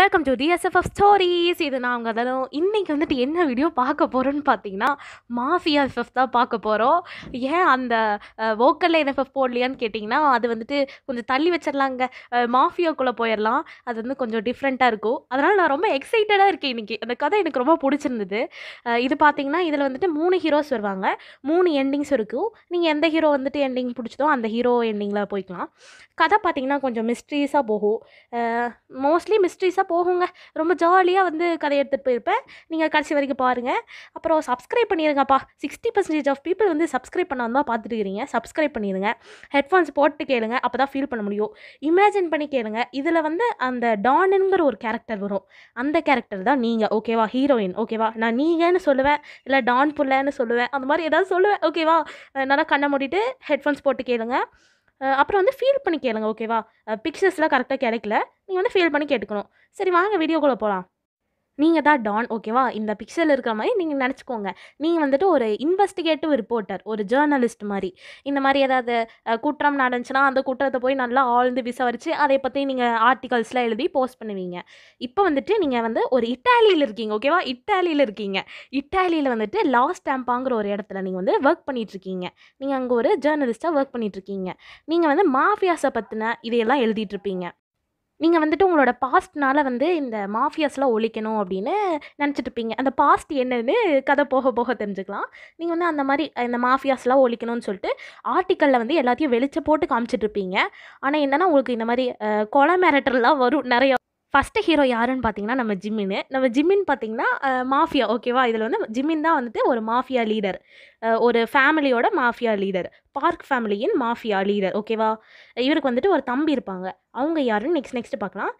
welcome to டிஎஸ்எஃப்எஃப் stories இது நான் அவங்க அதாலும் இன்றைக்கி வந்துட்டு என்ன வீடியோ பார்க்க போகிறோன்னு பார்த்தீங்கன்னா மாஃபியா எஃப்எஃப் தான் பார்க்க போகிறோம் ஏன் அந்த வோக்கலில் என்எஃப்எஃப் போடலையான்னு கேட்டிங்கன்னா அது வந்துட்டு கொஞ்சம் தள்ளி வச்சிடலாங்க மாஃபியாக்குள்ளே போயிடலாம் அது வந்து கொஞ்சம் டிஃப்ரெண்ட்டாக இருக்கும் அதனால் நான் ரொம்ப எக்ஸைட்டடாக இருக்கேன் இன்றைக்கி அந்த கதை எனக்கு ரொம்ப பிடிச்சிருந்தது இது பார்த்தீங்கன்னா இதில் வந்துட்டு மூணு ஹீரோஸ் வருவாங்க மூணு எண்டிங்ஸ் இருக்கும் நீங்கள் எந்த ஹீரோ வந்துட்டு எண்டிங் பிடிச்சதோ அந்த ஹீரோ எண்டிங்கில் போய்க்கலாம் கதை பார்த்தீங்கன்னா கொஞ்சம் மிஸ்ட்ரீஸாக போகும் மோஸ்ட்லி மிஸ்ட்ரீஸாக தான் போகுங்க ரொம்ப ஜாலியாக வந்து கதை எடுத்துகிட்டு போயிருப்பேன் நீங்கள் கடைசி வரைக்கும் பாருங்கள் அப்புறம் சப்ஸ்கிரைப் பண்ணிடுங்கப்பா சிக்ஸ்டி பர்சன்டேஜ் ஆஃப் பீப்புள் வந்து சப்ஸ்கிரைப் பண்ண வந்தால் பார்த்துட்டு சப்ஸ்கிரைப் பண்ணிடுங்க ஹெட்ஃபோன்ஸ் போட்டு கேளுங்க அப்போ தான் ஃபீல் பண்ண முடியும் இமேஜின் பண்ணி கேளுங்க இதில் வந்து அந்த டானுங்கிற ஒரு கேரக்டர் வரும் அந்த கேரக்டர் தான் நீங்கள் ஓகேவா ஹீரோயின் ஓகேவா நான் நீங்கன்னு சொல்லுவேன் இல்லை டான் புள்ளன்னு சொல்லுவேன் அந்த மாதிரி ஏதாவது சொல்லுவேன் ஓகேவா நல்லா கண்ணை மூடிட்டு ஹெட்ஃபோன்ஸ் போட்டு கேளுங்க அப்புறம் வந்து ஃபீல் பண்ணி கேளுங்க ஓகேவா பிக்சர்ஸ்லாம் கரெக்டாக கிடைக்கல நீங்கள் வந்து ஃபீல் பண்ணி கேட்டுக்கணும் சரி வாங்க வீடியோக்குள்ளே போகலாம் நீங்கள் தான் டான் ஓகேவா இந்த பிக்சரில் இருக்கிற மாதிரி நீங்கள் நினச்சிக்கோங்க நீங்கள் வந்துட்டு ஒரு இன்வெஸ்டிகேட்டிவ் ரிப்போர்ட்டர் ஒரு ஜேர்னலிஸ்ட் மாதிரி இந்த மாதிரி ஏதாவது குற்றம் நடந்துச்சுன்னா அந்த குற்றத்தை போய் நல்லா ஆழ்ந்து விசாரித்து அதை பற்றி நீங்கள் ஆர்டிகல்ஸ்லாம் எழுதி போஸ்ட் பண்ணுவீங்க இப்போ வந்துட்டு நீங்கள் வந்து ஒரு இட்டாலியில் இருக்கீங்க ஓகேவா இட்டாலியில் இருக்கீங்க இட்டாலியில் வந்துட்டு லாஸ்ட் டேம்பாங்கிற ஒரு இடத்துல நீங்கள் வந்து ஒர்க் பண்ணிகிட்ருக்கீங்க நீங்கள் அங்கே ஒரு ஜேர்னலிஸ்ட்டாக ஒர்க் பண்ணிகிட்ருக்கீங்க நீங்கள் வந்து மாஃபியாஸை பற்றின இதையெல்லாம் எழுதிட்டுருப்பீங்க நீங்கள் வந்துட்டு உங்களோட பாஸ்ட்னால் வந்து இந்த மாஃபியாஸ்லாம் ஒழிக்கணும் அப்படின்னு நினச்சிட்ருப்பீங்க அந்த பாஸ்ட் என்னன்னு கதை போக போக தெரிஞ்சுக்கலாம் நீங்கள் வந்து அந்த மாதிரி இந்த மாஃபியாஸ்லாம் ஒழிக்கணும்னு சொல்லிட்டு ஆர்டிக்கலில் வந்து எல்லாத்தையும் வெளிச்ச போட்டு காமிச்சிட்ருப்பீங்க ஆனால் என்னென்னா உங்களுக்கு இந்த மாதிரி கொலை மிரட்டல்லாம் வரும் நிறையா ஃபஸ்ட்டு ஹீரோ யாருன்னு பார்த்தீங்கன்னா நம்ம ஜிம்மின் நம்ம ஜிம்மின் பார்த்தீங்கன்னா மாஃபியா ஓகேவா இதில் வந்து ஜிம்மின் தான் வந்துட்டு ஒரு மாஃபியா லீடர் ஒரு ஃபேமிலியோட மாஃபியா லீடர் பார்க் ஃபேமிலியின் மாஃபியா லீடர் ஓகேவா இவருக்கு வந்துட்டு ஒரு தம்பி இருப்பாங்க அவங்க யாருன்னு நெக்ஸ்ட் நெக்ஸ்ட் பார்க்கலாம்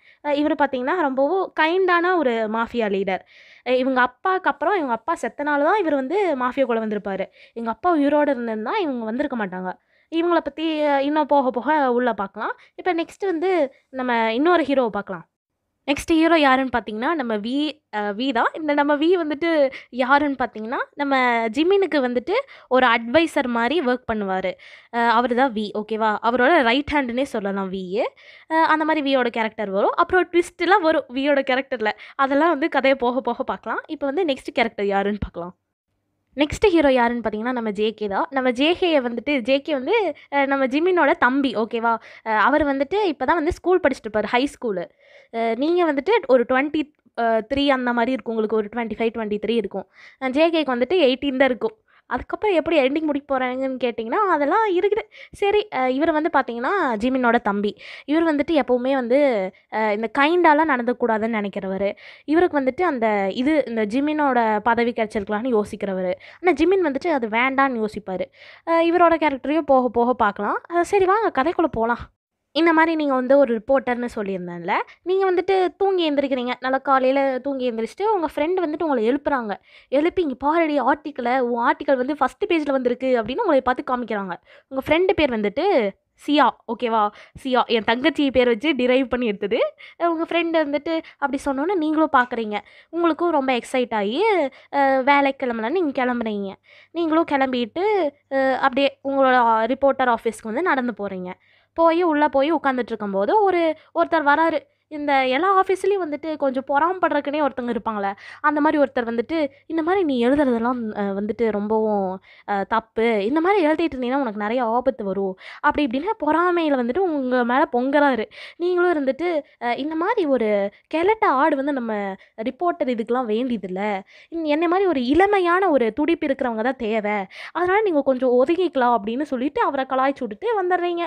இவர் பார்த்தீங்கன்னா ரொம்பவும் கைண்டான ஒரு மாஃபியா லீடர் இவங்க அப்பாவுக்கு அப்புறம் இவங்க அப்பா செத்தனால தான் இவர் வந்து மாஃபியா கூட வந்திருப்பார் எங்கள் அப்பா உயிரோடு இருந்திருந்தால் இவங்க வந்திருக்க மாட்டாங்க இவங்கள பற்றி இன்னும் போக போக உள்ளே பார்க்கலாம் இப்போ நெக்ஸ்ட்டு வந்து நம்ம இன்னொரு ஹீரோவை பார்க்கலாம் நெக்ஸ்ட் ஹீரோ யாருன்னு பார்த்தீங்கன்னா நம்ம வி வி தான் இந்த நம்ம வி வந்துட்டு யாருன்னு பார்த்தீங்கன்னா நம்ம ஜிமினுக்கு வந்துட்டு ஒரு அட்வைசர் மாதிரி ஒர்க் பண்ணுவார் அவர் தான் வி ஓகேவா அவரோட ரைட் ஹேண்டுனே சொல்லலாம் விஏ அந்த மாதிரி வியோட கேரக்டர் வரும் அப்புறம் ட்விஸ்ட்லாம் வரும் வியோட கேரக்டரில் அதெல்லாம் வந்து கதையை போக போக பார்க்கலாம் இப்போ வந்து நெக்ஸ்ட் கேரக்டர் யாருன்னு பார்க்கலாம் நெக்ஸ்ட் ஹீரோ யாருன்னு பார்த்தீங்கன்னா நம்ம ஜேகே தான் நம்ம ஜேகேயை வந்துட்டு ஜேகே வந்து நம்ம ஜிமினோட தம்பி ஓகேவா அவர் வந்துட்டு இப்போ தான் வந்து ஸ்கூல் படிச்சுட்டு இருப்பார் ஹை ஸ்கூலு நீங்கள் வந்துட்டு ஒரு டுவெண்ட்டி த்ரீ அந்த மாதிரி இருக்கும் உங்களுக்கு ஒரு டுவெண்ட்டி ஃபைவ் டுவெண்ட்டி த்ரீ இருக்கும் ஜேகேக்கு வந்துட்டு எயிட்டீன் தான் இருக்கும் அதுக்கப்புறம் எப்படி எண்டிங் முடிக்க போகிறாங்கன்னு கேட்டிங்கன்னா அதெல்லாம் இருக்குது சரி இவர் வந்து பார்த்தீங்கன்னா ஜிமினோட தம்பி இவர் வந்துட்டு எப்போவுமே வந்து இந்த கைண்டாலாம் நடந்துக்கூடாதுன்னு நினைக்கிறவர் இவருக்கு வந்துட்டு அந்த இது இந்த ஜிமினோட பதவி கிடச்சிருக்கலான்னு யோசிக்கிறவர் ஆனால் ஜிமின் வந்துட்டு அது வேண்டான்னு யோசிப்பார் இவரோட கேரக்டரையும் போக போக பார்க்கலாம் சரி வாங்க கதைக்குள்ளே போகலாம் இந்த மாதிரி நீங்கள் வந்து ஒரு ரிப்போர்ட்டர்னு சொல்லியிருந்தேன்ல நீங்கள் வந்துட்டு தூங்கி எழுந்திருக்கிறீங்க நல்லா காலையில் தூங்கி எழுந்திரிச்சிட்டு உங்கள் ஃப்ரெண்டு வந்துட்டு உங்களை எழுப்புறாங்க எழுப்பி இங்கே பாரடி ஆர்டிக்கலை உன் ஆர்டிக்கல் வந்து ஃபஸ்ட்டு பேஜில் வந்திருக்கு அப்படின்னு உங்களை பார்த்து காமிக்கிறாங்க உங்கள் ஃப்ரெண்டு பேர் வந்துட்டு சியா ஓகேவா சியா என் தங்கச்சி பேர் வச்சு டிரைவ் பண்ணி எடுத்தது உங்கள் ஃப்ரெண்டு வந்துட்டு அப்படி சொன்னோன்னே நீங்களும் பார்க்குறீங்க உங்களுக்கும் ரொம்ப எக்ஸைட் ஆகி வேலை கிளம்பலான்னு நீங்கள் கிளம்புறீங்க நீங்களும் கிளம்பிட்டு அப்படியே உங்களோட ரிப்போர்ட்டர் ஆஃபீஸ்க்கு வந்து நடந்து போகிறீங்க போய் உள்ளே போய் உட்காந்துட்ருக்கும்போது ஒரு ஒருத்தர் வராரு இந்த எல்லா ஆஃபீஸ்லேயும் வந்துட்டு கொஞ்சம் பொறாமப்படுறக்குனே ஒருத்தங்க இருப்பாங்களே அந்த மாதிரி ஒருத்தர் வந்துட்டு இந்த மாதிரி நீ எழுதுறதெல்லாம் வந்துட்டு ரொம்பவும் தப்பு இந்த மாதிரி எழுதிட்டு இருந்தீங்கன்னா உனக்கு நிறைய ஆபத்து வரும் அப்படி இப்படின்னா பொறாமையில் வந்துட்டு உங்கள் மேலே பொங்கலாரு நீங்களும் இருந்துட்டு இந்த மாதிரி ஒரு கிழட்ட ஆடு வந்து நம்ம ரிப்போர்ட்டர் இதுக்கெலாம் வேண்டியதில்லை என்னை மாதிரி ஒரு இளமையான ஒரு துடிப்பு இருக்கிறவங்க தான் தேவை அதனால் நீங்கள் கொஞ்சம் ஒதுங்கிக்கலாம் அப்படின்னு சொல்லிவிட்டு அவரை கலாய்ச்சி விட்டுட்டு வந்துடுறீங்க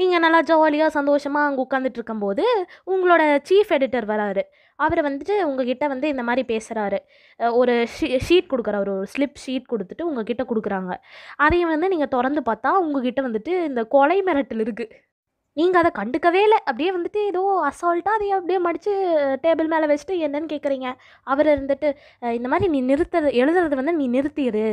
நீங்கள் நல்லா ஜாலியாக சந்தோஷமாக அங்கே உட்காந்துட்டு இருக்கும்போது உங்களோட சீஃப் எடிட்டர் வராரு அவர் வந்துட்டு உங்ககிட்ட வந்து இந்த மாதிரி பேசுகிறாரு ஒரு ஷீ ஷீட் கொடுக்குறாரு ஒரு ஸ்லிப் ஷீட் கொடுத்துட்டு உங்ககிட்ட கொடுக்குறாங்க அதையும் வந்து நீங்கள் திறந்து பார்த்தா உங்ககிட்ட வந்துட்டு இந்த கொலை மிரட்டல் இருக்குது நீங்கள் அதை கண்டுக்கவே இல்லை அப்படியே வந்துட்டு ஏதோ அசால்ட்டாக அதையே அப்படியே மடித்து டேபிள் மேலே வச்சுட்டு என்னன்னு கேட்குறீங்க அவர் இருந்துட்டு இந்த மாதிரி நீ நிறுத்த எழுதுறது வந்து நீ நிறுத்திடு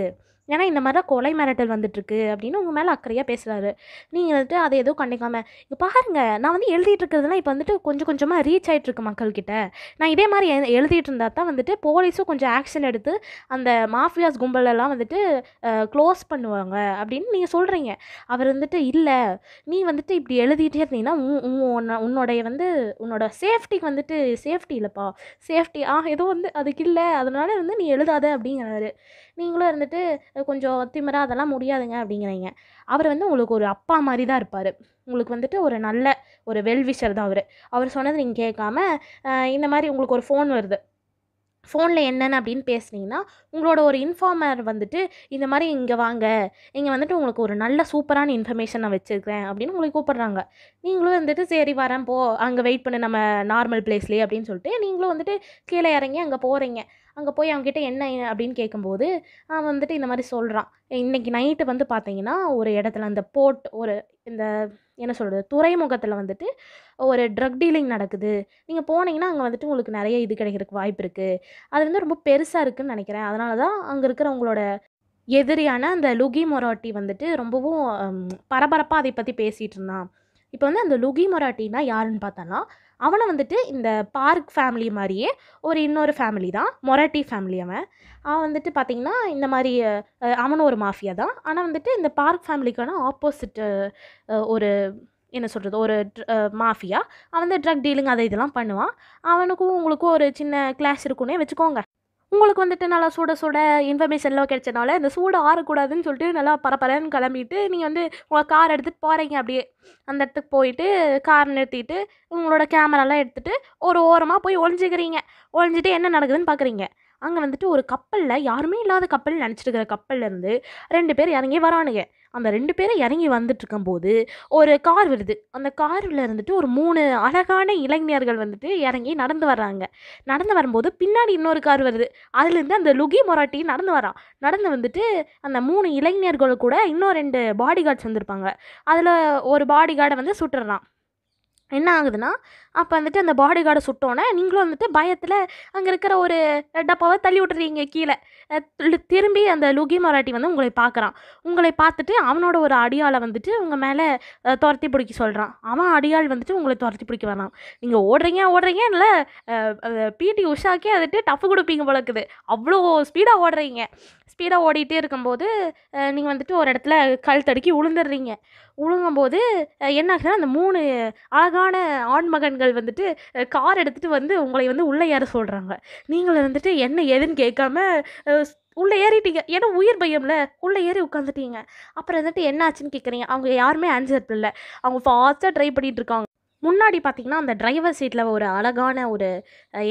ஏன்னா இந்த மாதிரிலாம் கொலை மிரட்டல் வந்துட்டுருக்கு அப்படின்னு உங்கள் மேலே அக்கறையாக பேசுகிறாரு நீங்கள் வந்துட்டு அதை எதுவும் கண்டிக்காமல் இப்போ பாருங்கள் நான் வந்து எழுதிட்டு இருக்கிறதுலாம் இப்போ வந்துட்டு கொஞ்சம் கொஞ்சமாக ரீச் ஆகிட்டுருக்கு மக்கள்கிட்ட நான் இதே மாதிரி எழுதிட்டு இருந்தால் தான் வந்துட்டு போலீஸும் கொஞ்சம் ஆக்ஷன் எடுத்து அந்த மாஃபியாஸ் கும்பலெல்லாம் வந்துட்டு க்ளோஸ் பண்ணுவாங்க அப்படின்னு நீங்கள் சொல்கிறீங்க அவர் வந்துட்டு இல்லை நீ வந்துட்டு இப்படி எழுதிட்டே இருந்தீங்கன்னா உன்னோடைய வந்து உன்னோட சேஃப்டிக்கு வந்துட்டு சேஃப்டி இல்லைப்பா சேஃப்டி ஆ ஏதோ வந்து அதுக்கு இல்லை அதனால வந்து நீ எழுதாத அப்படிங்கிறாரு நீங்களும் இருந்துட்டு கொஞ்சம் திமிராக அதெல்லாம் முடியாதுங்க அப்படிங்கிறீங்க அவர் வந்து உங்களுக்கு ஒரு அப்பா மாதிரி தான் இருப்பார் உங்களுக்கு வந்துட்டு ஒரு நல்ல ஒரு வெல்விஷர் தான் அவர் அவர் சொன்னது நீங்கள் கேட்காம இந்த மாதிரி உங்களுக்கு ஒரு ஃபோன் வருது ஃபோனில் என்னென்னு அப்படின்னு பேசுனீங்கன்னா உங்களோட ஒரு இன்ஃபார்மர் வந்துட்டு இந்த மாதிரி இங்கே வாங்க இங்கே வந்துட்டு உங்களுக்கு ஒரு நல்ல சூப்பரான இன்ஃபர்மேஷன் நான் வச்சுருக்கிறேன் அப்படின்னு உங்களுக்கு கூப்பிட்றாங்க நீங்களும் வந்துட்டு சரி வரேன் போ அங்கே வெயிட் பண்ணு நம்ம நார்மல் பிளேஸ்லேயே அப்படின்னு சொல்லிட்டு நீங்களும் வந்துட்டு கீழே இறங்கி அங்கே போகிறீங்க அங்கே போய் அவங்ககிட்ட என்ன அப்படின்னு கேட்கும்போது அவன் வந்துட்டு இந்த மாதிரி சொல்கிறான் இன்றைக்கி நைட்டு வந்து பார்த்தீங்கன்னா ஒரு இடத்துல அந்த போர்ட் ஒரு இந்த என்ன சொல்கிறது துறைமுகத்தில் வந்துட்டு ஒரு ட்ரக் டீலிங் நடக்குது நீங்கள் போனீங்கன்னா அங்கே வந்துட்டு உங்களுக்கு நிறைய இது கிடைக்கிறதுக்கு வாய்ப்பு இருக்குது அது வந்து ரொம்ப பெருசாக இருக்குதுன்னு நினைக்கிறேன் அதனால தான் அங்கே இருக்கிறவங்களோட எதிரியான அந்த லுகி மொராட்டி வந்துட்டு ரொம்பவும் பரபரப்பாக அதை பற்றி பேசிகிட்டு இருந்தான் இப்போ வந்து அந்த லுகி மொராட்டினா யாருன்னு பார்த்தோன்னா அவனை வந்துட்டு இந்த பார்க் ஃபேமிலி மாதிரியே ஒரு இன்னொரு ஃபேமிலி தான் மொராட்டி ஃபேமிலி அவன் அவன் வந்துட்டு பார்த்திங்கன்னா இந்த மாதிரி அவனும் ஒரு மாஃபியா தான் ஆனால் வந்துட்டு இந்த பார்க் ஃபேமிலிக்கான ஆப்போசிட்டு ஒரு என்ன சொல்கிறது ஒரு மாஃபியா அவன் வந்து ட்ரக் டீலிங் அதை இதெல்லாம் பண்ணுவான் அவனுக்கும் உங்களுக்கும் ஒரு சின்ன கிளாஸ் இருக்குன்னே வச்சுக்கோங்க உங்களுக்கு வந்துட்டு நல்லா சுட சுட இன்ஃபர்மேஷன்லாம் கிடைச்சனால இந்த சூடு ஆறக்கூடாதுன்னு சொல்லிட்டு நல்லா பரபரன்னு கிளம்பிட்டு நீங்கள் வந்து உங்கள் கார் எடுத்துகிட்டு போகிறீங்க அப்படியே அந்த இடத்துக்கு போயிட்டு கார் நிறுத்திட்டு உங்களோட கேமராலாம் எடுத்துகிட்டு ஒரு ஓரமாக போய் ஒழிஞ்சிக்கிறீங்க ஒழிஞ்சிட்டு என்ன நடக்குதுன்னு பார்க்குறீங்க அங்கே வந்துட்டு ஒரு கப்பலில் யாருமே இல்லாத கப்பல் நினச்சிட்டு இருக்கிற கப்பல்லேருந்து ரெண்டு பேர் இறங்கி வரானுங்க அந்த ரெண்டு பேரும் இறங்கி வந்துட்டு போது ஒரு கார் வருது அந்த காரில் இருந்துட்டு ஒரு மூணு அழகான இளைஞர்கள் வந்துட்டு இறங்கி நடந்து வர்றாங்க நடந்து வரும்போது பின்னாடி இன்னொரு கார் வருது அதுலேருந்து அந்த லுகி மொராட்டி நடந்து வரான் நடந்து வந்துட்டு அந்த மூணு இளைஞர்கள் கூட இன்னும் ரெண்டு பாடி கார்ட்ஸ் வந்திருப்பாங்க அதில் ஒரு பாடி கார்டை வந்து சுட்டுறான் என்ன ஆகுதுன்னா அப்போ வந்துட்டு அந்த பாடி கார்டை சுட்டோன்னே நீங்களும் வந்துட்டு பயத்தில் அங்கே இருக்கிற ஒரு டப்பாவை தள்ளி விட்டுறீங்க கீழே திரும்பி அந்த லுகி மராட்டி வந்து உங்களை பார்க்குறான் உங்களை பார்த்துட்டு அவனோட ஒரு அடியாளை வந்துட்டு உங்கள் மேலே துரத்தி பிடிக்க சொல்கிறான் அவன் அடியாள் வந்துட்டு உங்களை துரத்தி பிடிக்க வரலாம் நீங்கள் ஓடுறீங்க ஓடுறீங்க இல்லை பிடி உஷாக்கே வந்துட்டு டஃப் கொடுப்பீங்க போல இருக்குது அவ்வளோ ஸ்பீடாக ஓடுறீங்க ஸ்பீடாக ஓடிட்டே இருக்கும்போது நீங்கள் வந்துட்டு ஒரு இடத்துல கல் தடுக்கி உளுந்துடுறீங்க உழுங்கும்போது என்ன ஆகுதுன்னா அந்த மூணு அழகான ஆண்மகன்கள் வந்துட்டு கார் எடுத்துகிட்டு வந்து உங்களை வந்து உள்ளே ஏற சொல்கிறாங்க நீங்கள் வந்துட்டு என்ன ஏதுன்னு கேட்காம உள்ளே ஏறிட்டீங்க ஏன்னா உயிர் பையம்ல உள்ளே ஏறி உட்காந்துட்டீங்க அப்புறம் வந்துட்டு என்ன ஆச்சுன்னு கேட்குறீங்க அவங்க யாருமே ஆன்சர் இல்லை அவங்க ஃபாஸ்ட்டாக ட்ரை பண்ணிகிட்டு இருக்காங்க முன்னாடி பார்த்திங்கன்னா அந்த டிரைவர் சீட்டில் ஒரு அழகான ஒரு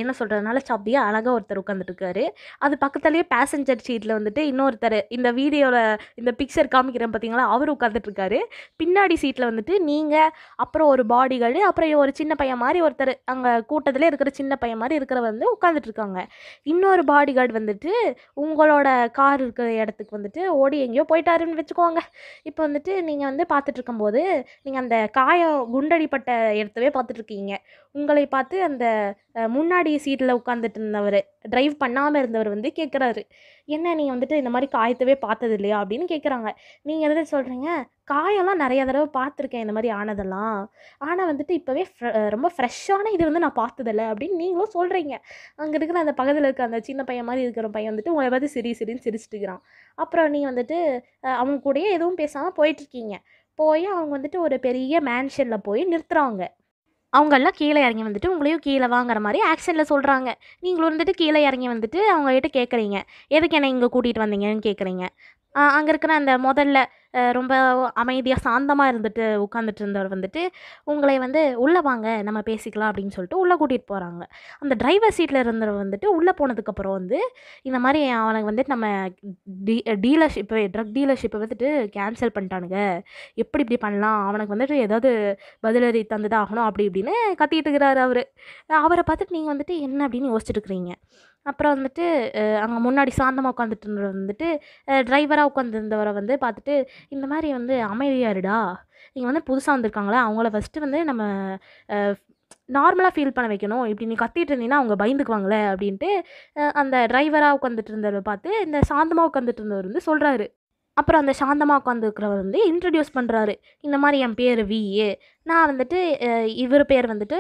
என்ன சொல்கிறதுனால சப்பியாக அழகாக ஒருத்தர் உட்காந்துட்டுருக்காரு அது பக்கத்துலேயே பேசஞ்சர் சீட்டில் வந்துட்டு இன்னொருத்தர் இந்த வீடியோவில் இந்த பிக்சர் காமிக்கிறேன் பார்த்தீங்களா அவர் உட்காந்துட்டுருக்காரு பின்னாடி சீட்டில் வந்துட்டு நீங்கள் அப்புறம் ஒரு பாடிகள் அப்புறம் ஒரு சின்ன பையன் மாதிரி ஒருத்தர் அங்கே கூட்டத்தில் இருக்கிற சின்ன பையன் மாதிரி இருக்கிற வந்து உட்காந்துட்ருக்காங்க இன்னொரு பாடி கார்டு வந்துட்டு உங்களோட கார் இருக்கிற இடத்துக்கு வந்துட்டு ஓடி எங்கேயோ போயிட்டாருன்னு வச்சுக்கோங்க இப்போ வந்துட்டு நீங்கள் வந்து பார்த்துட்ருக்கும்போது நீங்கள் அந்த காயம் குண்டடிப்பட்ட நேரத்தவே பார்த்துட்ருக்கீங்க உங்களை பார்த்து அந்த முன்னாடி சீட்டில் உட்காந்துட்டு இருந்தவர் ட்ரைவ் பண்ணாமல் இருந்தவர் வந்து கேட்குறாரு என்ன நீங்கள் வந்துட்டு இந்த மாதிரி காயத்தவே பார்த்தது இல்லையா அப்படின்னு கேட்குறாங்க நீங்கள் எதாவது சொல்கிறீங்க காயெல்லாம் நிறைய தடவை பார்த்துருக்கேன் இந்த மாதிரி ஆனதெல்லாம் ஆனால் வந்துட்டு இப்போவே ரொம்ப ஃப்ரெஷ்ஷான இது வந்து நான் பார்த்ததில்ல அப்படின்னு நீங்களும் சொல்கிறீங்க அங்கே இருக்கிற அந்த பக்கத்தில் இருக்க அந்த சின்ன பையன் மாதிரி இருக்கிற பையன் வந்துட்டு உங்களை பார்த்து சிரி சிரின்னு இருக்கிறான் அப்புறம் நீ வந்துட்டு அவங்க கூடயே எதுவும் பேசாமல் போயிட்டுருக்கீங்க போய் அவங்க வந்துட்டு ஒரு பெரிய மேன்ஷனில் போய் நிறுத்துகிறாங்க அவங்கெல்லாம் கீழே இறங்கி வந்துட்டு உங்களையும் கீழே வாங்குற மாதிரி ஆக்ஷனில் சொல்கிறாங்க நீங்களும் வந்துட்டு கீழே இறங்கி வந்துட்டு அவங்ககிட்ட கேட்குறீங்க எதுக்கு என்னை இங்கே கூட்டிகிட்டு வந்தீங்கன்னு கேட்குறீங்க அங்கே இருக்கிற அந்த முதல்ல ரொம்ப அமைதியாக சாந்தமாக இருந்துட்டு உட்காந்துட்டு இருந்தவர் வந்துட்டு உங்களை வந்து உள்ளே வாங்க நம்ம பேசிக்கலாம் அப்படின்னு சொல்லிட்டு உள்ளே கூட்டிகிட்டு போகிறாங்க அந்த டிரைவர் சீட்டில் இருந்தவர் வந்துட்டு உள்ளே போனதுக்கப்புறம் வந்து இந்த மாதிரி அவனுக்கு வந்துட்டு நம்ம டீ டீலர்ஷிப்பு ட்ரக் டீலர்ஷிப்பை வந்துட்டு கேன்சல் பண்ணிட்டானுங்க எப்படி இப்படி பண்ணலாம் அவனுக்கு வந்துட்டு ஏதாவது பதிலறி தந்துதான் ஆகணும் அப்படி இப்படின்னு கத்திட்டு இருக்கிறாரு அவர் அவரை பார்த்துட்டு நீங்கள் வந்துட்டு என்ன அப்படின்னு யோசிச்சுட்டு இருக்கிறீங்க அப்புறம் வந்துட்டு அங்கே முன்னாடி சாந்தமாக உட்காந்துட்டு இருந்தவர் வந்துட்டு டிரைவராக உட்காந்துருந்தவரை வந்து பார்த்துட்டு இந்த மாதிரி வந்து அமைதியாருடா நீங்கள் இங்கே வந்து புதுசாக வந்திருக்காங்களே அவங்கள ஃபஸ்ட்டு வந்து நம்ம நார்மலாக ஃபீல் பண்ண வைக்கணும் இப்படி நீ கத்திட்டு இருந்தீங்கன்னா அவங்க பயந்துக்குவாங்களே அப்படின்ட்டு அந்த டிரைவராக உட்காந்துட்டு இருந்தவரை பார்த்து இந்த சாந்தமாக உட்காந்துட்டு இருந்தவர் வந்து சொல்கிறாரு அப்புறம் அந்த சாந்தமாக உட்காந்துருக்கிறவர் வந்து இன்ட்ரடியூஸ் பண்ணுறாரு இந்த மாதிரி என் பேர் வி நான் வந்துட்டு இவர் பேர் வந்துட்டு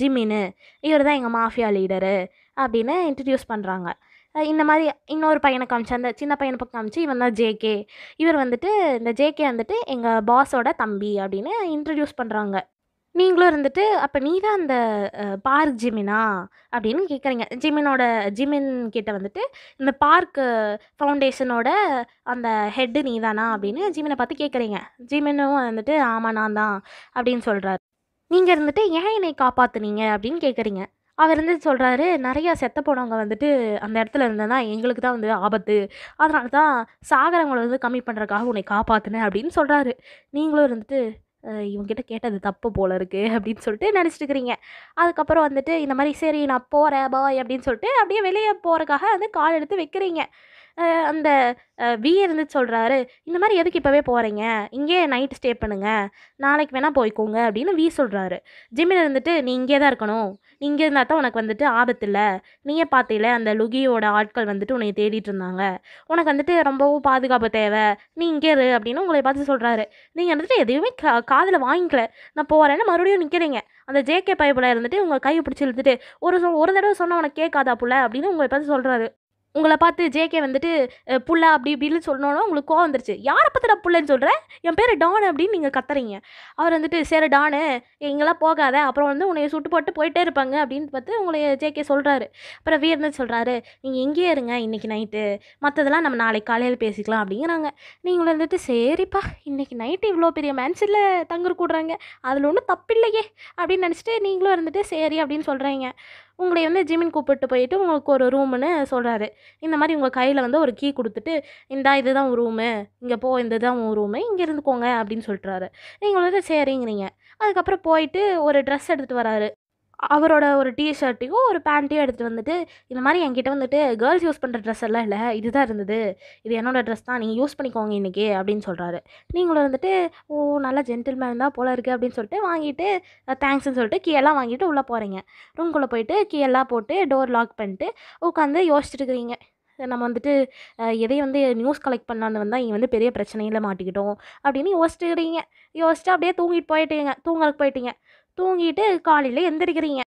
ஜிமின்னு இவர் தான் எங்கள் மாஃபியா லீடரு அப்படின்னு இன்ட்ரடியூஸ் பண்ணுறாங்க இந்த மாதிரி இன்னொரு பையனை காமிச்சு அந்த சின்ன பையனை பக்கம் காமிச்சு இவன் தான் ஜேகே இவர் வந்துட்டு இந்த ஜேகே வந்துட்டு எங்கள் பாஸோட தம்பி அப்படின்னு இன்ட்ரடியூஸ் பண்ணுறாங்க நீங்களும் இருந்துட்டு அப்போ நீ தான் அந்த பார்க் ஜிமினா அப்படின்னு கேட்குறீங்க ஜிமினோட ஜிமின் கிட்ட வந்துட்டு இந்த பார்க் ஃபவுண்டேஷனோட அந்த ஹெட்டு நீ தானா அப்படின்னு ஜிமினை பார்த்து கேட்குறீங்க ஜிமினும் வந்துட்டு ஆமாம் நான் தான் அப்படின்னு சொல்கிறாரு நீங்கள் இருந்துட்டு ஏன் என்னை காப்பாற்றுனீங்க அப்படின்னு கேட்குறீங்க அவர் வந்து சொல்கிறாரு நிறையா செத்த போனவங்க வந்துட்டு அந்த இடத்துல இருந்தேன்னா எங்களுக்கு தான் வந்து ஆபத்து அதனால தான் சாகரங்களை வந்து கம்மி பண்ணுறதுக்காக உன்னை காப்பாற்றினேன் அப்படின்னு சொல்கிறாரு நீங்களும் இருந்துட்டு இவங்ககிட்ட கேட்டது தப்பு போல் இருக்குது அப்படின்னு சொல்லிட்டு நினச்சிட்டு இருக்கிறீங்க அதுக்கப்புறம் வந்துட்டு இந்த மாதிரி சரி நான் போகிறேன் பாய் அப்படின்னு சொல்லிட்டு அப்படியே வெளியே போகிறக்காக வந்து கால் எடுத்து வைக்கிறீங்க அந்த வி இருந்து சொல்கிறாரு இந்த மாதிரி எதுக்கு இப்போவே போகிறீங்க இங்கேயே நைட் ஸ்டே பண்ணுங்கள் நாளைக்கு வேணால் போய்க்கோங்க அப்படின்னு வி சொல்கிறாரு ஜிம்மில் இருந்துட்டு நீ இங்கே தான் இருக்கணும் நீ இங்கே இருந்தால் தான் உனக்கு வந்துட்டு ஆபத்து இல்லை நீயே பார்த்தில அந்த லுகியோட ஆட்கள் வந்துட்டு உன்னை தேடிட்டு இருந்தாங்க உனக்கு வந்துட்டு ரொம்பவும் பாதுகாப்பு தேவை நீ இங்கே இரு அப்படின்னு உங்களை பார்த்து சொல்கிறாரு நீங்கள் வந்துட்டு எதுவுமே கா காதில் வாங்கிக்கல நான் போகிறேன்னு மறுபடியும் நிற்கிறீங்க அந்த ஜேகே பைப்பில் இருந்துட்டு உங்கள் கையை பிடிச்சி இழுத்துட்டு ஒரு ஒரு தடவை சொன்னால் உனக்கு கேட்காதா புள்ள அப்படின்னு உங்களை பார்த்து சொல்கிறாரு உங்களை பார்த்து ஜேகே வந்துட்டு புள்ள அப்படி இப்படின்னு சொன்னோன்னா உங்களுக்கு கோவம் வந்துருச்சு யாரை பற்றி நான் புள்ளன்னு சொல்கிறேன் என் பேர் டான் அப்படின்னு நீங்கள் கத்துறீங்க அவர் வந்துட்டு சரி டானு எங்கெல்லாம் போகாத அப்புறம் வந்து உன்னைய சுட்டு போட்டு போயிட்டே இருப்பாங்க அப்படின்னு பார்த்து உங்களை ஜேகே சொல்கிறாரு அப்புறம் வீரன்னு சொல்கிறாரு நீங்கள் எங்கேயே இருங்க இன்றைக்கி நைட்டு மற்றதெல்லாம் நம்ம நாளைக்கு காலையில் பேசிக்கலாம் அப்படிங்கிறாங்க நீங்களும் வந்துட்டு சரிப்பா இன்றைக்கி நைட்டு இவ்வளோ பெரிய மேன்சில் தங்குற கூடுறாங்க அதில் ஒன்றும் தப்பில்லையே அப்படின்னு நினச்சிட்டு நீங்களும் இருந்துட்டு சரி அப்படின்னு சொல்கிறீங்க உங்களை வந்து ஜிம்மின் கூப்பிட்டு போயிட்டு உங்களுக்கு ஒரு ரூம்னு சொல்கிறாரு இந்த மாதிரி உங்கள் கையில் வந்து ஒரு கீ கொடுத்துட்டு இந்தா இதுதான் ஒரு ரூமு இங்கே போ இந்த தான் ஒரு ரூமு இங்கே இருந்துக்கோங்க அப்படின்னு சொல்கிறாரு நீங்கள் வந்து சரிங்கிறீங்க அதுக்கப்புறம் போயிட்டு ஒரு ட்ரெஸ் எடுத்துகிட்டு வராரு அவரோட ஒரு டிஷர்ட்டையும் ஒரு பேண்ட்டையும் எடுத்துகிட்டு வந்துட்டு இந்த மாதிரி என்கிட்ட வந்துட்டு கேர்ள்ஸ் யூஸ் பண்ணுற ட்ரெஸ் எல்லாம் இல்லை இதுதான் இருந்தது இது என்னோடய ட்ரெஸ் தான் நீங்கள் யூஸ் பண்ணிக்கோங்க இன்றைக்கி அப்படின்னு சொல்கிறாரு நீங்களும் வந்துட்டு ஓ நல்லா ஜென்டில்மேன் தான் போல் இருக்குது அப்படின்னு சொல்லிட்டு வாங்கிட்டு தேங்க்ஸ்னு சொல்லிட்டு கீழெல்லாம் வாங்கிட்டு உள்ளே போகிறீங்க ரூம்குள்ளே போயிட்டு கீழெல்லாம் போட்டு டோர் லாக் பண்ணிட்டு உட்காந்து யோசிச்சுட்டு இருக்கிறீங்க நம்ம வந்துட்டு எதையும் வந்து நியூஸ் கலெக்ட் பண்ணலாம்னு வந்தால் இங்கே வந்து பெரிய பிரச்சனையில் மாட்டிக்கிட்டோம் அப்படின்னு யோசிச்சுக்கிறீங்க யோசிச்சுட்டு அப்படியே தூங்கிட்டு போயிட்டீங்க தூங்கலுக்கு போயிட்டீங்க தூங்கிட்டு காலையில் எந்திரிக்கிறீங்க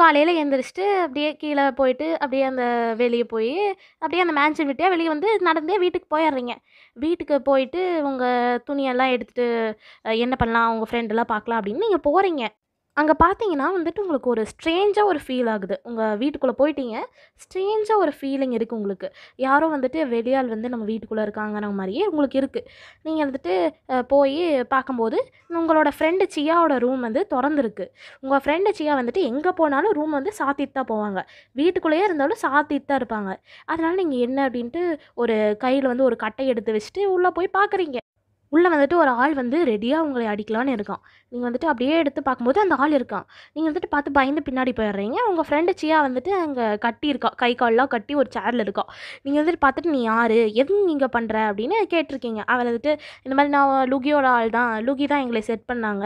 காலையில் எந்திரிச்சிட்டு அப்படியே கீழே போயிட்டு அப்படியே அந்த வெளியே போய் அப்படியே அந்த மேன்ஷன் விட்டே வெளியே வந்து நடந்தே வீட்டுக்கு போயிடுறீங்க வீட்டுக்கு போயிட்டு உங்கள் துணியெல்லாம் எடுத்துகிட்டு என்ன பண்ணலாம் உங்கள் ஃப்ரெண்டெல்லாம் பார்க்கலாம் அப்படின்னு நீங்கள் போகிறீங்க அங்கே பார்த்தீங்கன்னா வந்துட்டு உங்களுக்கு ஒரு ஸ்ட்ரேஞ்சாக ஒரு ஃபீல் ஆகுது உங்கள் வீட்டுக்குள்ளே போயிட்டீங்க ஸ்ட்ரேஞ்சாக ஒரு ஃபீலிங் இருக்குது உங்களுக்கு யாரோ வந்துட்டு வெளியால் வந்து நம்ம வீட்டுக்குள்ளே இருக்காங்கிற மாதிரியே உங்களுக்கு இருக்குது நீங்கள் வந்துட்டு போய் பார்க்கும்போது உங்களோட ஃப்ரெண்டு சியாவோட ரூம் வந்து திறந்துருக்கு உங்கள் ஃப்ரெண்டு சியா வந்துட்டு எங்கே போனாலும் ரூம் வந்து சாத்திட்டு தான் போவாங்க வீட்டுக்குள்ளேயே இருந்தாலும் சாத்திட்டு தான் இருப்பாங்க அதனால் நீங்கள் என்ன அப்படின்ட்டு ஒரு கையில் வந்து ஒரு கட்டை எடுத்து வச்சுட்டு உள்ளே போய் பார்க்குறீங்க உள்ளே வந்துட்டு ஒரு ஆள் வந்து ரெடியாக உங்களை அடிக்கலான்னு இருக்கான் நீங்கள் வந்துட்டு அப்படியே எடுத்து பார்க்கும்போது அந்த ஆள் இருக்கான் நீங்கள் வந்துட்டு பார்த்து பயந்து பின்னாடி போயிடுறீங்க உங்கள் ஃப்ரெண்டு சியா வந்துட்டு அங்கே கட்டி இருக்கா கை கால்லாம் கட்டி ஒரு சேரில் இருக்கா நீங்கள் வந்துட்டு பார்த்துட்டு நீ யார் எது நீங்கள் பண்ணுற அப்படின்னு கேட்டிருக்கீங்க அவள் வந்துட்டு இந்த மாதிரி நான் லுகியோட ஆள் தான் லுகி தான் எங்களை செட் பண்ணாங்க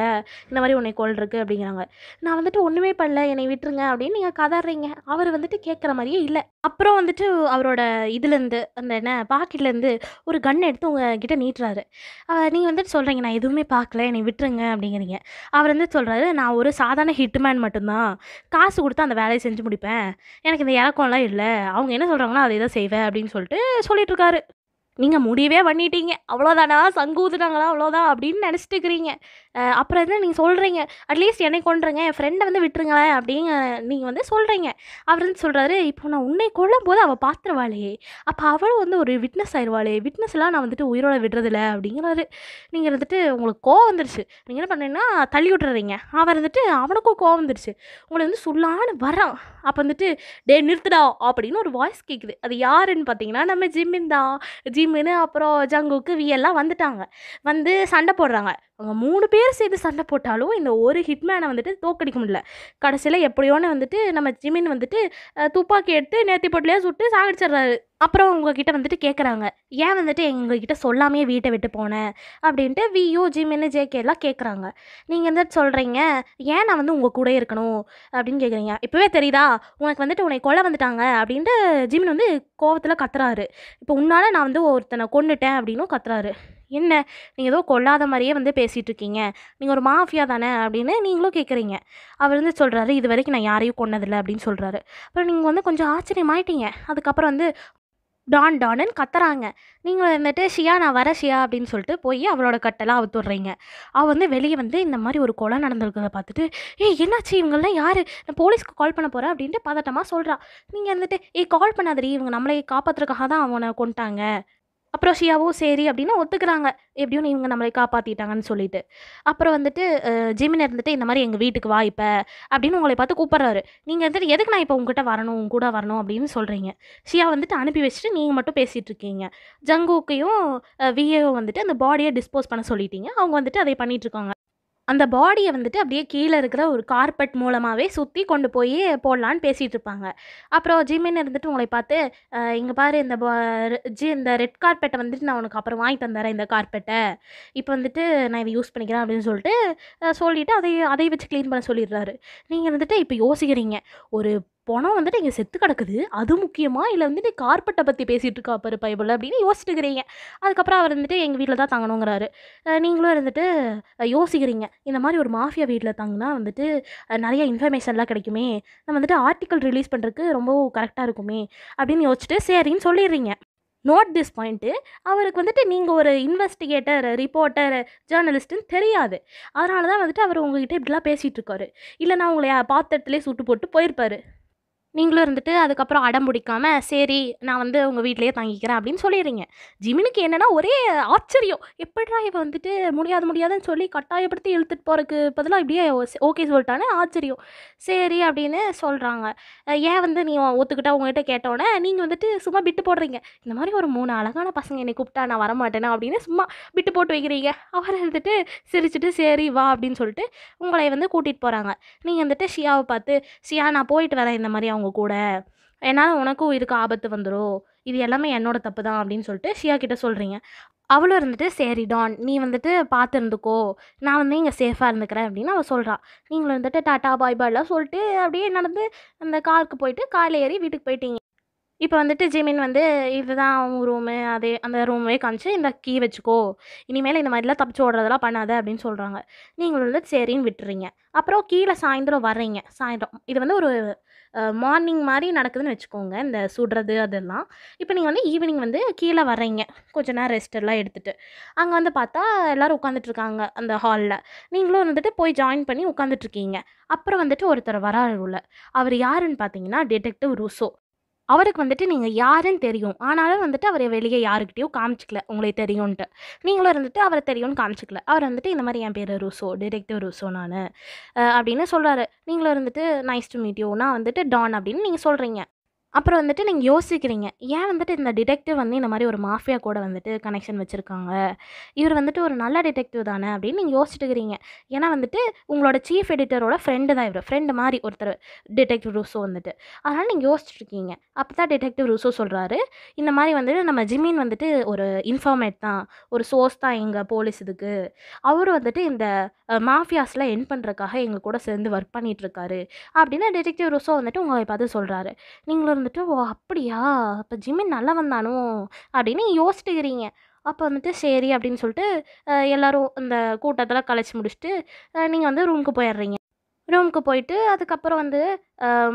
இந்த மாதிரி உன்னை கோல் இருக்குது அப்படிங்கிறாங்க நான் வந்துட்டு ஒன்றுமே பண்ணல என்னை விட்டுருங்க அப்படின்னு நீங்கள் கதாடுறீங்க அவர் வந்துட்டு கேட்குற மாதிரியே இல்லை அப்புறம் வந்துட்டு அவரோட இதுலேருந்து அந்த என்ன பாக்கெட்லேருந்து ஒரு கண் எடுத்து உங்ககிட்ட நீட்டுறாரு நீங்கள் வந்துட்டு சொல்கிறீங்க நான் எதுவுமே பார்க்கல என்னை விட்டுருங்க அப்படிங்கிறீங்க அவர் வந்து சொல்கிறாரு நான் ஒரு சாதாரண ஹிட்மேன் மட்டும்தான் காசு கொடுத்து அந்த வேலையை செஞ்சு முடிப்பேன் எனக்கு இந்த இறக்கம்லாம் இல்லை அவங்க என்ன சொல்கிறாங்களோ அதை தான் செய்வேன் அப்படின்னு சொல்லிட்டு சொல்லிட்டுருக்காரு நீங்கள் முடியவே பண்ணிட்டீங்க அவ்வளோதானா சங்கு ஊதுனாங்களா அவ்வளோதான் அப்படின்னு நினச்சிட்டு இருக்கிறீங்க அப்புறம் என்ன நீங்கள் சொல்கிறீங்க அட்லீஸ்ட் என்னை கொண்டுருங்க என் ஃப்ரெண்டை வந்து விட்டுருங்களேன் அப்படிங்க நீங்கள் வந்து சொல்கிறீங்க அவர் வந்து சொல்கிறாரு இப்போ நான் உன்னை கொள்ளும் போது அவள் பார்த்துருவாளே அப்போ அவளும் வந்து ஒரு விட்னஸ் ஆயிடுவாளே விட்னஸ்லாம் நான் வந்துட்டு உயிரோட விடுறதில்ல அப்படிங்கிறாரு நீங்கள் வந்துட்டு உங்களுக்கு கோவம் வந்துருச்சு நீங்கள் என்ன பண்ணீங்கன்னா தள்ளி விட்டுறீங்க அவர் வந்துட்டு அவனுக்கும் கோவம் வந்துருச்சு உங்களை வந்து சொல்லான்னு வரான் அப்போ வந்துட்டு டே நிறுத்துடா அப்படின்னு ஒரு வாய்ஸ் கேட்குது அது யாருன்னு பார்த்தீங்கன்னா நம்ம ஜிம்மின் தான் ஜி ஜிம்முன்னு அப்புறம் ஜங்குக்கு வியெல்லாம் வந்துட்டாங்க வந்து சண்டை போடுறாங்க அவங்க மூணு பேர் சேர்ந்து சண்டை போட்டாலும் இந்த ஒரு ஹிட்மேனை வந்துட்டு தோக்கடிக்க முடியல கடைசியில் எப்படியோன்னு வந்துட்டு நம்ம ஜிமின் வந்துட்டு துப்பாக்கி எடுத்து நேர்த்தி போட்டிலே சுட்டு சாகடிச்சிடுறாரு அப்புறம் உங்ககிட்ட வந்துட்டு கேட்குறாங்க ஏன் வந்துட்டு எங்ககிட்ட சொல்லாமே வீட்டை விட்டு போனேன் அப்படின்ட்டு வியூ ஜிமின்னு ஜேகே எல்லாம் கேட்குறாங்க நீங்கள் வந்துட்டு சொல்கிறீங்க ஏன் நான் வந்து உங்கள் கூட இருக்கணும் அப்படின்னு கேட்குறீங்க இப்போவே தெரியுதா உனக்கு வந்துட்டு உன்னை கொலை வந்துட்டாங்க அப்படின்ட்டு ஜிமின் வந்து கோவத்தில் கத்துறாரு இப்போ உன்னால் நான் வந்து ஒருத்தனை கொண்டுட்டேன் அப்படின்னும் கத்துறாரு என்ன நீங்கள் ஏதோ கொள்ளாத மாதிரியே வந்து பேசிகிட்ருக்கீங்க நீங்கள் ஒரு மாஃபியா தானே அப்படின்னு நீங்களும் கேட்குறீங்க அவர் வந்து சொல்கிறாரு இது வரைக்கும் நான் யாரையும் கொன்னதில்லை அப்படின்னு சொல்கிறாரு அப்புறம் நீங்கள் வந்து கொஞ்சம் ஆச்சரியமாயிட்டீங்க அதுக்கப்புறம் வந்து டான் டான்னு கத்துறாங்க நீங்கள் வந்துட்டு ஷியா நான் வர ஷியா அப்படின்னு சொல்லிட்டு போய் அவளோட கட்டெல்லாம் அவுத்துடுறீங்க அவள் வந்து வெளியே வந்து இந்த மாதிரி ஒரு கொலை நடந்திருக்கிறத பார்த்துட்டு ஏய் என்னாச்சு இவங்கெல்லாம் யார் நான் போலீஸ்க்கு கால் பண்ண போகிறேன் அப்படின்ட்டு பதட்டமாக சொல்கிறா நீங்கள் வந்துட்டு ஏய் கால் பண்ணாதடி இவங்க நம்மளே காப்பாற்றுறக்காக தான் அவனை கொண்டாங்க அப்புறம் ஷியாவோ சரி அப்படின்னு ஒத்துக்கிறாங்க எப்படியும் இவங்க நம்மளை காப்பாற்றிட்டாங்கன்னு சொல்லிட்டு அப்புறம் வந்துட்டு ஜிமினர் இருந்துட்டு இந்த மாதிரி எங்கள் வீட்டுக்கு வாய்ப்பை அப்படின்னு உங்களை பார்த்து கூப்பிட்றாரு நீங்கள் வந்துட்டு எதுக்கு நான் இப்போ உங்ககிட்ட வரணும் உங்க கூட வரணும் அப்படின்னு சொல்கிறீங்க ஷியா வந்துட்டு அனுப்பி வச்சுட்டு நீங்கள் மட்டும் பேசிகிட்டு இருக்கீங்க ஜங்குக்கையும் விஏவும் வந்துட்டு அந்த பாடியை டிஸ்போஸ் பண்ண சொல்லிட்டீங்க அவங்க வந்துட்டு அதை பண்ணிகிட்ருக்காங்க அந்த பாடியை வந்துட்டு அப்படியே கீழே இருக்கிற ஒரு கார்பெட் மூலமாகவே சுற்றி கொண்டு போய் போடலான்னு பேசிகிட்டு இருப்பாங்க அப்புறம் ஜிமின் இருந்துட்டு உங்களை பார்த்து இங்கே பாரு இந்த ஜி இந்த ரெட் கார்பெட்டை வந்துட்டு நான் உனக்கு அப்புறம் வாங்கி தந்துறேன் இந்த கார்பெட்டை இப்போ வந்துட்டு நான் இதை யூஸ் பண்ணிக்கிறேன் அப்படின்னு சொல்லிட்டு சொல்லிவிட்டு அதை அதை வச்சு க்ளீன் பண்ண சொல்லிடுறாரு நீங்கள் வந்துட்டு இப்போ யோசிக்கிறீங்க ஒரு பணம் வந்துட்டு இங்கே செத்து கிடக்குது அது முக்கியமாக இல்லை வந்துட்டு கார்பெட்டை பற்றி பேசிகிட்டு இருக்கா பாரு பைபிள் அப்படின்னு யோசிச்சுக்கிறீங்க அதுக்கப்புறம் அவர் வந்துட்டு எங்கள் வீட்டில் தான் தங்கணுங்கிறாரு நீங்களும் இருந்துட்டு யோசிக்கிறீங்க இந்த மாதிரி ஒரு மாஃபியா வீட்டில் தங்கினா வந்துட்டு நிறைய இன்ஃபர்மேஷன்லாம் கிடைக்குமே நம்ம வந்துட்டு ஆர்டிக்கல் ரிலீஸ் பண்ணுறதுக்கு ரொம்ப கரெக்டாக இருக்குமே அப்படின்னு யோசிச்சுட்டு சரின்னு சொல்லிடுறீங்க நோட் திஸ் பாயிண்ட்டு அவருக்கு வந்துட்டு நீங்கள் ஒரு இன்வெஸ்டிகேட்டர் ரிப்போர்ட்டர் ஜேர்னலிஸ்ட்டுன்னு தெரியாது அதனால தான் வந்துட்டு அவர் உங்ககிட்ட இப்படிலாம் பேசிகிட்டு இருக்காரு இல்லை நான் உங்களை பார்த்த இடத்துலேயே சுட்டு போட்டு போயிருப்பாரு நீங்களும் இருந்துட்டு அதுக்கப்புறம் அடம் பிடிக்காமல் சரி நான் வந்து உங்கள் வீட்லேயே தங்கிக்கிறேன் அப்படின்னு சொல்லிடுறீங்க ஜிமினுக்கு என்னென்னா ஒரே ஆச்சரியம் எப்படிடா இவ வந்துட்டு முடியாது முடியாதுன்னு சொல்லி கட்டாயப்படுத்தி இழுத்துட்டு போகிறதுக்கு பதிலாக இப்படியே ஓகே சொல்லிட்டானே ஆச்சரியம் சரி அப்படின்னு சொல்கிறாங்க ஏன் வந்து நீ ஒத்துக்கிட்டா உங்கள்கிட்ட கேட்டோன்னே நீங்கள் வந்துட்டு சும்மா விட்டு போடுறீங்க இந்த மாதிரி ஒரு மூணு அழகான பசங்க என்னை கூப்பிட்டா நான் வரமாட்டேனா அப்படின்னு சும்மா விட்டு போட்டு வைக்கிறீங்க அவரை வந்துட்டு சிரிச்சுட்டு சரி வா அப்படின்னு சொல்லிட்டு உங்களை வந்து கூட்டிகிட்டு போகிறாங்க நீங்கள் வந்துட்டு ஷியாவை பார்த்து ஷியா நான் போயிட்டு வரேன் இந்த மாதிரி அவங்க அவங்க கூட என்னால் உனக்கும் இதுக்கு ஆபத்து வந்துடும் இது எல்லாமே என்னோட தப்பு தான் அப்படின்னு சொல்லிட்டு ஷியா கிட்ட சொல்கிறீங்க அவளும் இருந்துட்டு சரி டான் நீ வந்துட்டு பார்த்துருந்துக்கோ நான் வந்து இங்கே சேஃபாக இருந்துக்கிறேன் அப்படின்னு அவள் சொல்கிறான் நீங்களும் வந்துட்டு டாட்டா பாய் பாய்லாம் சொல்லிட்டு அப்படியே நடந்து அந்த காருக்கு போயிட்டு காலையில் ஏறி வீட்டுக்கு போயிட்டீங்க இப்போ வந்துட்டு ஜிமின் வந்து இதுதான் அவங்க ரூமு அதே அந்த ரூமே காமிச்சு இந்த கீ வச்சுக்கோ இனிமேல் இந்த மாதிரிலாம் தப்பிச்சு ஓடுறதெல்லாம் பண்ணாத அப்படின்னு சொல்கிறாங்க நீங்கள் வந்து சரின்னு விட்டுறீங்க அப்புறம் கீழே சாயந்தரம் வர்றீங்க சாயந்தரம் இது வந்து ஒரு மார்னிங் மாதிரி நடக்குதுன்னு வச்சுக்கோங்க இந்த சுடுறது அதெல்லாம் இப்போ நீங்கள் வந்து ஈவினிங் வந்து கீழே வரீங்க கொஞ்ச நேரம் ரெஸ்ட் எல்லாம் எடுத்துகிட்டு அங்கே வந்து பார்த்தா எல்லோரும் உட்காந்துட்ருக்காங்க அந்த ஹாலில் நீங்களும் வந்துட்டு போய் ஜாயின் பண்ணி உட்காந்துட்ருக்கீங்க அப்புறம் வந்துட்டு ஒருத்தர் வரா உள்ள அவர் யாருன்னு பார்த்தீங்கன்னா டிடெக்டிவ் ரூசோ அவருக்கு வந்துட்டு நீங்கள் யாருன்னு தெரியும் ஆனாலும் வந்துட்டு அவரை வெளியே யாருக்கிட்டையும் காமிச்சிக்கல உங்களை தெரியும்ன்ட்டு நீங்களும் இருந்துட்டு அவரை தெரியும்னு காமிச்சிக்கல அவர் வந்துட்டு இந்த மாதிரி என் பேர் ரூசோ டிரெக்டிவ் ரூசோ நான் அப்படின்னு சொல்கிறாரு நீங்களும் இருந்துட்டு நைஸ் டு மீட் நான் வந்துட்டு டான் அப்படின்னு நீங்கள் சொல்கிறீங்க அப்புறம் வந்துட்டு நீங்கள் யோசிக்கிறீங்க ஏன் வந்துட்டு இந்த டிடெக்டிவ் வந்து இந்த மாதிரி ஒரு மாஃபியா கூட வந்துட்டு கனெக்ஷன் வச்சுருக்காங்க இவர் வந்துட்டு ஒரு நல்ல டிடெக்டிவ் தானே அப்படின்னு நீங்கள் யோசிச்சுட்டுக்கிறீங்க ஏன்னா வந்துட்டு உங்களோட சீஃப் எடிட்டரோட ஃப்ரெண்டு தான் இவர் ஃப்ரெண்டு மாதிரி ஒருத்தர் டிடெக்டிவ் ரூசோ வந்துட்டு அதனால் நீங்கள் யோசிச்சுட்ருக்கீங்க அப்போ தான் டிடெக்டிவ் ரூசோ சொல்கிறாரு இந்த மாதிரி வந்துட்டு நம்ம ஜிமின் வந்துட்டு ஒரு இன்ஃபார்மேட் தான் ஒரு சோர்ஸ் தான் எங்கள் போலீஸ் இதுக்கு அவர் வந்துட்டு இந்த மாஃபியாஸில் என் பண்ணுறக்காக எங்கள் கூட சேர்ந்து ஒர்க் பண்ணிகிட்ருக்காரு அப்படின்னு டிடெக்டிவ் ரூசோ வந்துட்டு உங்களை பார்த்து சொல்கிறாரு நீங்களும் வந்துட்டு ஓ அப்படியா அப்போ ஜிமின் நல்லா வந்தானோ அப்படின்னு யோசிச்சுக்கிறீங்க அப்போ வந்துட்டு சரி அப்படின்னு சொல்லிட்டு எல்லோரும் இந்த கூட்டத்தில் கலைச்சி முடிச்சுட்டு நீங்கள் வந்து ரூமுக்கு போயிடுறீங்க ரூமுக்கு போயிட்டு அதுக்கப்புறம் வந்து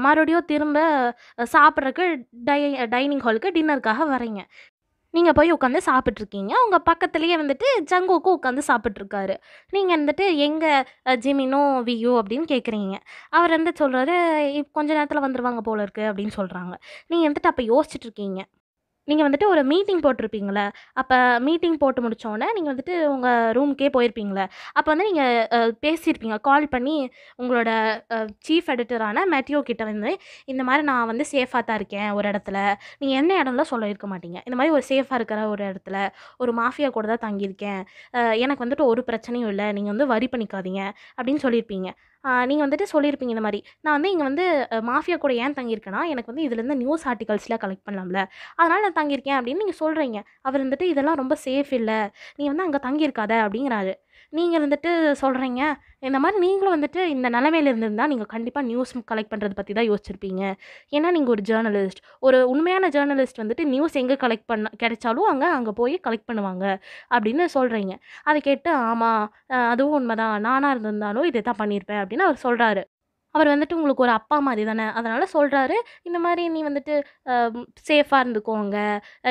மறுபடியும் திரும்ப சாப்பிட்றதுக்கு டை டைனிங் ஹாலுக்கு டின்னருக்காக வரீங்க நீங்கள் போய் உட்காந்து சாப்பிட்ருக்கீங்க உங்கள் பக்கத்துலேயே வந்துட்டு ஜங்கோக்கும் உட்காந்து சாப்பிட்ருக்காரு நீங்கள் வந்துட்டு எங்கே ஜிமினோ வியூ அப்படின்னு கேட்குறீங்க அவர் வந்து சொல்கிறாரு கொஞ்ச நேரத்தில் வந்துடுவாங்க போல இருக்குது அப்படின்னு சொல்கிறாங்க நீங்கள் வந்துட்டு அப்போ யோசிச்சுட்ருக்கீங்க நீங்கள் வந்துட்டு ஒரு மீட்டிங் போட்டிருப்பீங்களே அப்போ மீட்டிங் போட்டு முடித்தோடனே நீங்கள் வந்துட்டு உங்கள் ரூமுக்கே போயிருப்பீங்களே அப்போ வந்து நீங்கள் பேசியிருப்பீங்க கால் பண்ணி உங்களோட சீஃப் எடிட்டரான மேட்டியோ கிட்ட வந்து இந்த மாதிரி நான் வந்து சேஃபாக தான் இருக்கேன் ஒரு இடத்துல நீங்கள் என்ன இடம்ல சொல்ல இருக்க மாட்டீங்க இந்த மாதிரி ஒரு சேஃபாக இருக்கிற ஒரு இடத்துல ஒரு மாஃபியா கூட தான் தங்கியிருக்கேன் எனக்கு வந்துட்டு ஒரு பிரச்சனையும் இல்லை நீங்கள் வந்து வரி பண்ணிக்காதீங்க அப்படின்னு சொல்லியிருப்பீங்க நீங்கள் வந்துட்டு சொல்லியிருப்பீங்க இந்த மாதிரி நான் வந்து இங்கே வந்து மாஃபியா கூட ஏன் தங்கியிருக்கேன்னா எனக்கு வந்து இதுலேருந்து நியூஸ் ஆர்டிகல்ஸ்லாம் கலெக்ட் பண்ணலாம்ல அதனால் நான் தங்கியிருக்கேன் அப்படின்னு நீங்கள் சொல்கிறீங்க அவர் வந்துட்டு இதெல்லாம் ரொம்ப சேஃப் இல்லை நீங்கள் வந்து அங்கே தங்கியிருக்காத அப்படிங்கிறாரு நீங்கள் வந்துட்டு சொல்கிறீங்க இந்த மாதிரி நீங்களும் வந்துட்டு இந்த நிலமையில இருந்திருந்தால் நீங்கள் கண்டிப்பாக நியூஸ் கலெக்ட் பண்ணுறது பற்றி தான் யோசிச்சிருப்பீங்க ஏன்னா நீங்கள் ஒரு ஜேர்னலிஸ்ட் ஒரு உண்மையான ஜேர்னலிஸ்ட் வந்துட்டு நியூஸ் எங்கே கலெக்ட் பண்ண கிடைச்சாலும் அங்கே அங்கே போய் கலெக்ட் பண்ணுவாங்க அப்படின்னு சொல்கிறீங்க அதை கேட்டு ஆமாம் அதுவும் உண்மைதான் நானாக இருந்திருந்தாலும் இதை தான் பண்ணியிருப்பேன் அப்படின்னு அவர் சொல்கிறாரு அவர் வந்துட்டு உங்களுக்கு ஒரு அப்பா மாதிரி தானே அதனால் சொல்கிறாரு இந்த மாதிரி நீ வந்துட்டு சேஃபாக இருந்துக்கோங்க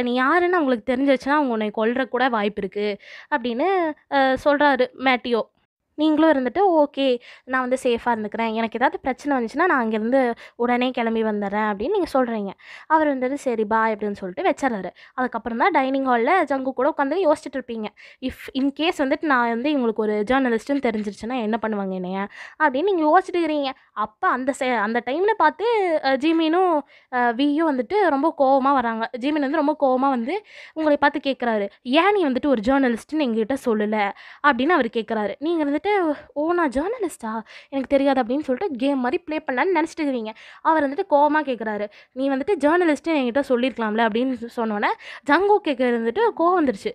நீ யாருன்னு அவங்களுக்கு தெரிஞ்சிச்சுன்னா அவங்க உன்னை கொல்ற கூட வாய்ப்பு இருக்குது அப்படின்னு சொல்கிறாரு மேட்டியோ நீங்களும் இருந்துட்டு ஓகே நான் வந்து சேஃபாக இருந்துக்கிறேன் எனக்கு ஏதாவது பிரச்சனை வந்துச்சுன்னா நான் அங்கேருந்து உடனே கிளம்பி வந்துடுறேன் அப்படின்னு நீங்கள் சொல்கிறீங்க அவர் வந்துட்டு சரி பா அப்படின்னு சொல்லிட்டு வச்சிடறாரு அதுக்கப்புறம் தான் டைனிங் ஹாலில் ஜங்கு கூட உட்காந்து யோசிச்சுட்டு இருப்பீங்க இஃப் இன்கேஸ் வந்துட்டு நான் வந்து இவங்களுக்கு ஒரு ஜேர்னலிஸ்ட்டுன்னு தெரிஞ்சிருச்சுன்னா என்ன பண்ணுவாங்க என்னையா அப்படின்னு நீங்கள் யோசிச்சுட்டு இருக்கிறீங்க அப்போ அந்த சே அந்த டைமில் பார்த்து ஜிமீனும் வியும் வந்துட்டு ரொம்ப கோவமாக வராங்க ஜிமீன் வந்து ரொம்ப கோவமாக வந்து உங்களை பார்த்து கேட்குறாரு ஏன் நீ வந்துட்டு ஒரு ஜேர்னலிஸ்ட்டுன்னு எங்ககிட்ட சொல்லலை அப்படின்னு அவர் கேட்குறாரு நீங்கள் வந்துட்டு வந்துட்டு ஓ நான் ஜேர்னலிஸ்டா எனக்கு தெரியாது அப்படின்னு சொல்லிட்டு கேம் மாதிரி ப்ளே பண்ணலான்னு நினச்சிட்டு இருக்கீங்க அவர் வந்துட்டு கோவமாக கேட்குறாரு நீ வந்துட்டு ஜேர்னலிஸ்ட்டு என்கிட்ட சொல்லியிருக்கலாம்ல அப்படின்னு சொன்னோன்னே ஜங்கோ கேட்குறது வந்துட்டு கோவம் வந்துருச்சு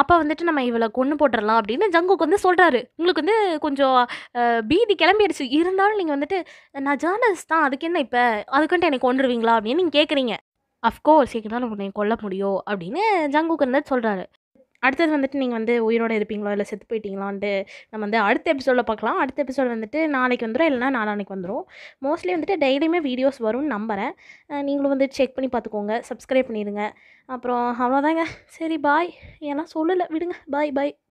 அப்போ வந்துட்டு நம்ம இவளை கொண்டு போட்டுடலாம் அப்படின்னு ஜங்குக்கு வந்து சொல்கிறாரு உங்களுக்கு வந்து கொஞ்சம் பீதி கிளம்பிடுச்சு இருந்தாலும் நீங்கள் வந்துட்டு நான் ஜேர்னலிஸ்ட் தான் அதுக்கு என்ன இப்போ அதுக்குன்ட்டு என்னை கொண்டுருவீங்களா அப்படின்னு நீங்கள் கேட்குறீங்க அஃப்கோர்ஸ் எங்களால் உன்னை கொல்ல முடியும் அப்படின்னு ஜங்குக்கு இருந்தது சொல்கிறாரு அடுத்தது வந்துட்டு நீங்கள் வந்து உயிரோடு இருப்பீங்களோ இல்லை செத்து போயிட்டீங்களான்ட்டு நம்ம வந்து அடுத்த எபிசோடில் பார்க்கலாம் அடுத்த எபிசோட் வந்துட்டு நாளைக்கு வந்துடும் இல்லைனா நாளானைக்கு வந்துடும் மோஸ்ட்லி வந்துட்டு டெய்லியுமே வீடியோஸ் வரும்னு நம்புகிறேன் நீங்களும் வந்து செக் பண்ணி பார்த்துக்கோங்க சப்ஸ்கிரைப் பண்ணிடுங்க அப்புறம் அவ்வளோதாங்க சரி பாய் ஏன்னா சொல்லலை விடுங்க பாய் பாய்